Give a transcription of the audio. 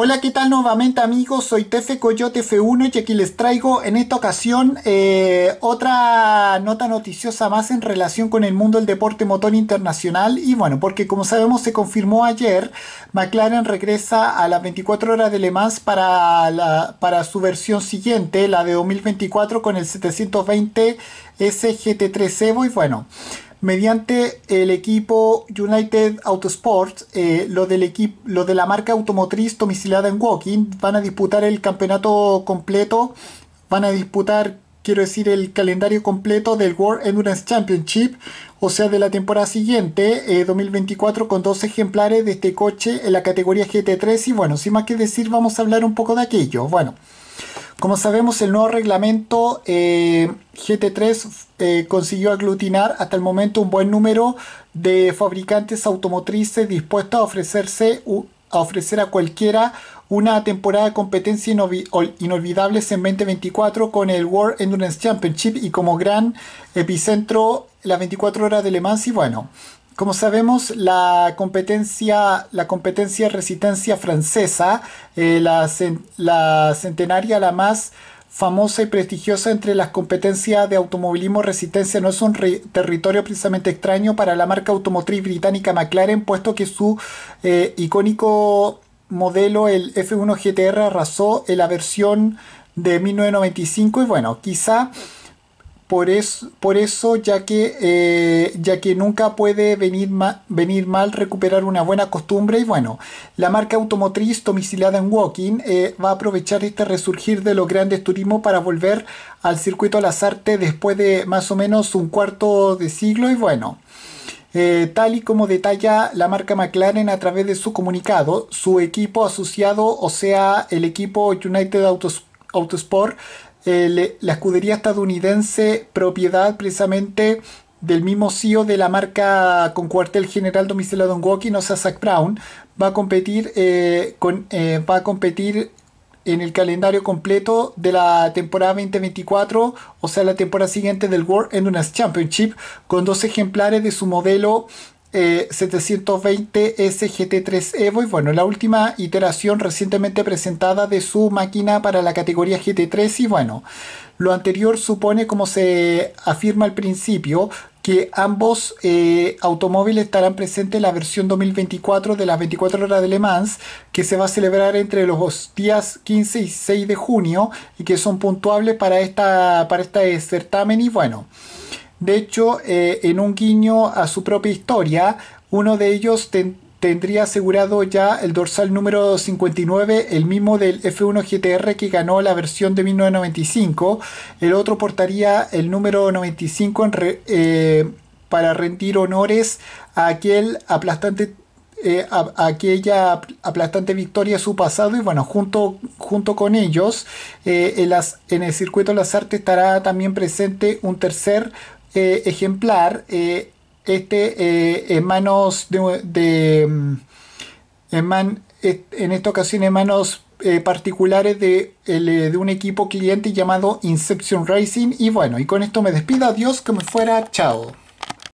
Hola, ¿qué tal nuevamente amigos? Soy Tefe Coyote F1 y aquí les traigo en esta ocasión eh, otra nota noticiosa más en relación con el mundo del deporte motor internacional. Y bueno, porque como sabemos se confirmó ayer, McLaren regresa a las 24 horas de Le Mans para, para su versión siguiente, la de 2024 con el 720 SGT3 Evo. Y bueno, mediante el equipo United Autosports, eh, los, lo de la marca automotriz domiciliada en walking van a disputar el campeonato completo, van a disputar, quiero decir, el calendario completo del World Endurance Championship, o sea, de la temporada siguiente, 2024, eh, con dos ejemplares de este coche en la categoría GT3. Y bueno, sin más que decir, vamos a hablar un poco de aquello. Bueno. Como sabemos, el nuevo reglamento eh, GT3 eh, consiguió aglutinar hasta el momento un buen número de fabricantes automotrices dispuestos a ofrecerse a ofrecer a cualquiera una temporada de competencia inolvidables en 2024 con el World Endurance Championship y como gran epicentro las 24 horas de Le Mans y bueno, como sabemos, la competencia, la competencia resistencia francesa, eh, la, centenaria, la más famosa y prestigiosa entre las competencias de automovilismo resistencia, no es un territorio precisamente extraño para la marca automotriz británica McLaren, puesto que su eh, icónico modelo, el F1 GTR, arrasó en la versión de 1995 y bueno, quizá por eso, por eso ya, que, eh, ya que nunca puede venir, mal recuperar una buena costumbre y bueno, la marca automotriz domiciliada en Walking eh, va a aprovechar este resurgir de los grandes turismos para volver al circuito de las artes después de más o menos un cuarto de siglo y bueno. Eh, tal y como detalla la marca McLaren a través de su comunicado, su equipo asociado, o sea, el equipo United Autos Autosport, eh, la escudería estadounidense propiedad precisamente del mismo CEO de la marca con cuartel general domiciliado en Woking, o sea, Zach Brown, va a competir, eh, con, eh, va a competir en el calendario completo de la temporada 2024, o sea, la temporada siguiente del World Endurance Championship, con dos ejemplares de su modelo eh, 720SGT3 Evo y bueno, la última iteración recientemente presentada de su máquina para la categoría GT3 y bueno, lo anterior supone como se afirma al principio que ambos eh, automóviles estarán presentes en la versión 2024 de las 24 horas de Le Mans, que se va a celebrar entre los días 15 y 6 de junio y que son puntuables para, esta, para este certamen y bueno. De hecho, eh, en un guiño a su propia historia, uno de ellos tendría asegurado ya el dorsal número 59, el mismo del F1 GTR que ganó la versión de 1995. El otro portaría el número 95 eh, para rendir honores a aquel aplastante eh, aquella aplastante victoria su pasado y bueno, junto, junto con ellos en, en el circuito de las artes estará también presente un tercer eh, ejemplar, eh, este eh, en manos de, mm, en, en, esta ocasión en manos particulares de, de un equipo cliente llamado Inception Racing. Y bueno, y con esto me despido, adiós, que me fuera, chao.